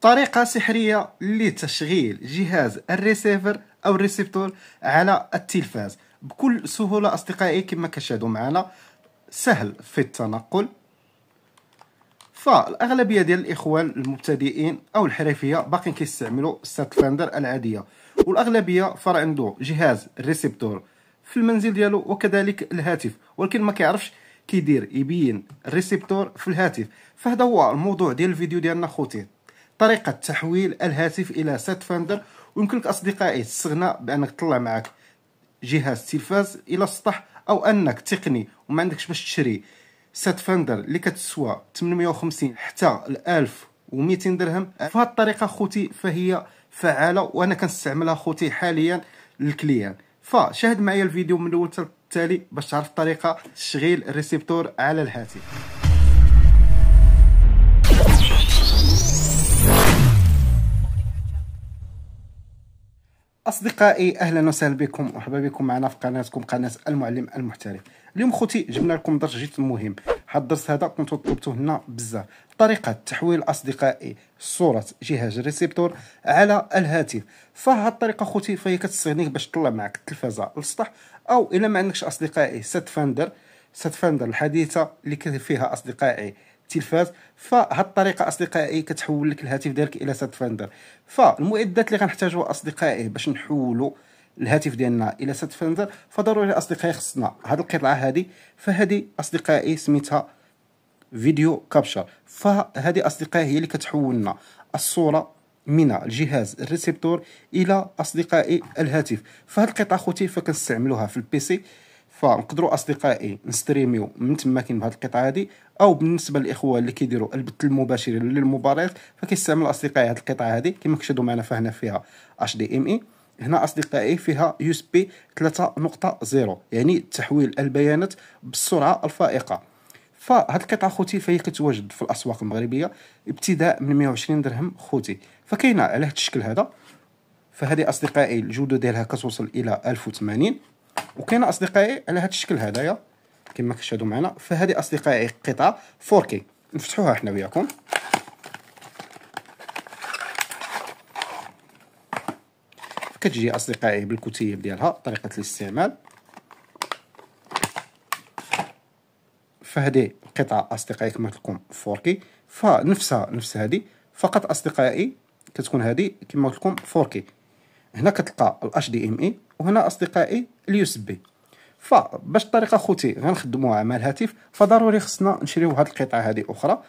طريقة سحرية لتشغيل جهاز الريسيفر أو الريسيبتور على التلفاز بكل سهولة أصدقائي كما كشاهدوا معنا سهل في التنقل فالاغلبيه ديال الاخوان المبتدئين او الحرفيه باقيين كيستعملوا ستات فاندر العاديه والاغلبيه فرا عنده جهاز ريسيبتور في المنزل ديالو وكذلك الهاتف ولكن ما كيعرفش كيدير يبين الريسيبتور في الهاتف فهذا هو الموضوع ديال الفيديو ديالنا خوتي طريقة تحويل الهاتف إلى سات فاندر ويمكنك أصدقائي تستغنى بأنك تطلع معك جهاز تلفاز إلى السطح أو أنك تقني وما عندكش باش تشري سات فاندر اللي كتسوى 850 حتى ل 1200 درهم فهذه الطريقة خوتي فهي فعالة وأنا كنستعملها خوتي حاليا للكليان فشاهد معي الفيديو من الأول التالي باش تعرف طريقة تشغيل الريسيبتور على الهاتف اصدقائي اهلا وسهلا بكم مرحبا بكم معنا في قناتكم قناه المعلم المحترف اليوم خوتي جبنا لكم درس جد مهم هاد الدرس هذا كنتو طلبتوه لنا بزاف طريقه تحويل اصدقائي صوره جهاز ريسيبتور على الهاتف فهاد الطريقه خوتي فهي كتستغنيك باش تطلع معك التلفازه للسطح او الا ما عندكش اصدقائي سات فاندر سات فاندر الحديثه اللي فيها اصدقائي التلفاز فهاد الطريقه اصدقائي كتحول لك الهاتف ديالك الى سات فندر فالمعدات اللي غنحتاجوها اصدقائي باش نحولوا الهاتف ديالنا الى سات فندر فضروري اصدقائي خصنا هاد القطعه هادي فهادي اصدقائي سميتها فيديو كابشر فهذه اصدقائي هي اللي كتحولنا الصوره من الجهاز الريسبتور الى اصدقائي الهاتف فهاد القطعه خوتي فكنستعملوها في البيسي فنقدروا اصدقائي نستريميو من تما كاين بهاد القطعه هادي او بالنسبه للاخوه اللي كيديروا البث المباشر للمباريات فكيستعملوا اصدقائي هاد القطعه هادي كما كتشاهدوا معنا فهنا فيها اتش دي ام اي هنا اصدقائي فيها يو اس بي 3.0 يعني تحويل البيانات بالسرعه الفائقه فهاد القطعه خوتي فهي كتواجد في الاسواق المغربيه ابتداء من 120 درهم خوتي فكاينه على هاد الشكل هذا فهذه اصدقائي الجوده ديالها كتوصل الى 1080 وكاين اصدقائي على هذا الشكل هذايا كما كتشاهدوا معنا فهذه اصدقائي قطعه 4K نفتحوها حنا وياكم كتجي اصدقائي بالكتيب ديالها طريقه الاستعمال فهذه قطعه اصدقائي كما قلت لكم 4K فنفسها نفس هذه فقط اصدقائي كتكون هذه كما قلت لكم 4K هنا كتلقى الاش دي ام اي وهنا اصدقائي اليو اس بي فباش الطريقه خوتي غنخدموها مع الهاتف فضروري خصنا نشريو هاد القطعه هذه اخرى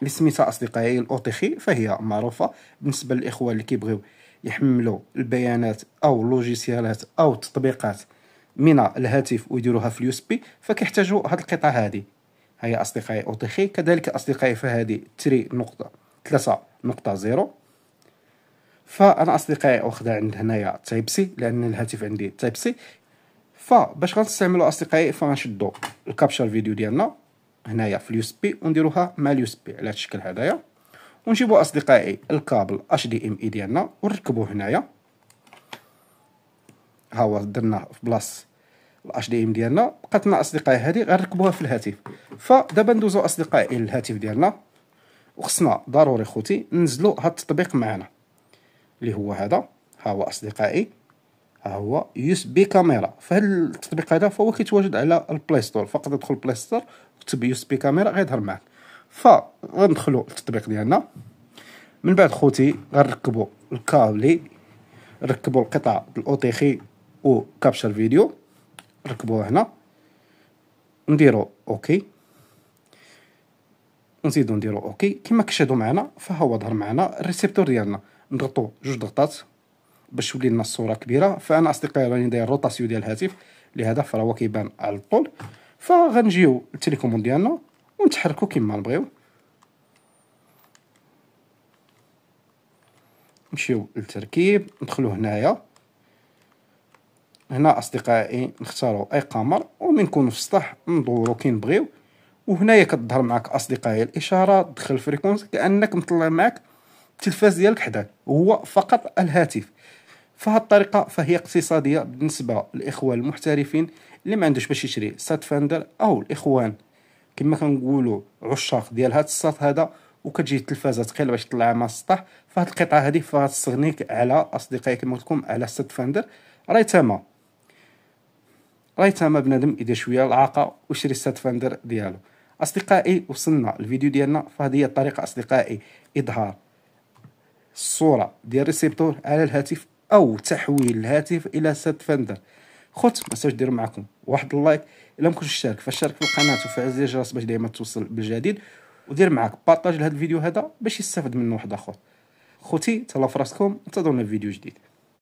اللي سميتها اصدقائي الاوتيخي فهي معروفه بالنسبه للاخوه اللي كيبغيو يحملوا البيانات او اللوجيسيالات او التطبيقات من الهاتف ويديروها في اليو اس بي فكيحتاجوا هاد القطعه هذه هي اصدقائي اوتيخي كذلك اصدقائي فهادي 3 نقطه 3 نقطه 0 فانا اصدقائي واخده عند هنايا تايب سي لان الهاتف عندي تايب سي فباش غنستعملو اصدقائي فغنشدو الكابشر فيديو ديالنا هنايا في اليو اس بي ونديروها مع اليو اس بي على هذا الشكل هذايا ونجيبوا اصدقائي الكابل اتش دي ام اي ديالنا ونركبوه هنايا ها هو درناه في بلاصه الاتش دي ام ديالنا بقات لنا اصدقائي هذه غنركبوها في الهاتف فدابا ندوزو اصدقائي للهاتف ديالنا وخصنا ضروري خوتي ننزلوا هاد التطبيق معنا اللي هو هذا ها هو اصدقائي ها هو يوس بي كاميرا فهاد التطبيق هذا فهو كيتواجد على البلاي ستور فقط ادخل البلاي ستور تكتب يوس بي كاميرا غيظهر معك فغندخلو التطبيق ديالنا من بعد خوتي غنركبو الكابلي نركبو القطع الاوتيخي و كابشر فيديو نركبوها هنا نديرو اوكي نزيدو نديرو اوكي كما كتشاهدوا معنا فها هو ظهر معنا الريسيبتور ديالنا نضغطوا جوج ضغطات باش تولي لنا الصوره كبيره فانا اصدقائي راني داير روتاسيون ديال الهاتف لهذا فراهو كيبان على الطول فغنجيو للتليكوموند ديالنا ونتحركوا كما نبغيو نمشيو للتركيب ندخلو هنايا هنا اصدقائي نختاروا اي قمر ومن نكونوا في السطح ندورو كي نبغيو وهنايا كتظهر معك اصدقائي الاشاره دخل الفريكونس كانك مطلع معك التلفاز ديالك حداك هو فقط الهاتف فهاد الطريقة فهي اقتصادية بالنسبة للإخوة المحترفين اللي ما عندوش باش يشري سات فاندر أو الإخوان كما كنقولوا عشاق ديال هاد السات هذا وكتجي التلفازه ثقيله باش تطلعها من السطح فهاد القطعه هذه فغتستغنيك على اصدقائي كما قلت لكم على سات فاندر راهي تما راهي تما بنادم إذا شويه العاقه وشري سات فاندر ديالو اصدقائي وصلنا الفيديو ديالنا فهذه هي الطريقه اصدقائي اظهار الصوره ديال الريسيبتور على الهاتف او تحويل الهاتف الى سات فندر خوت ما تنساوش ديروا معكم واحد اللايك الا ما كنتش تشارك فاشترك في القناه وفعل زر الجرس باش دائما توصل بالجديد ودير معاك بارطاج لهذا الفيديو هذا باش يستافد منه واحد اخر خوتي تهلاو فراسكم انتظرونا في فيديو جديد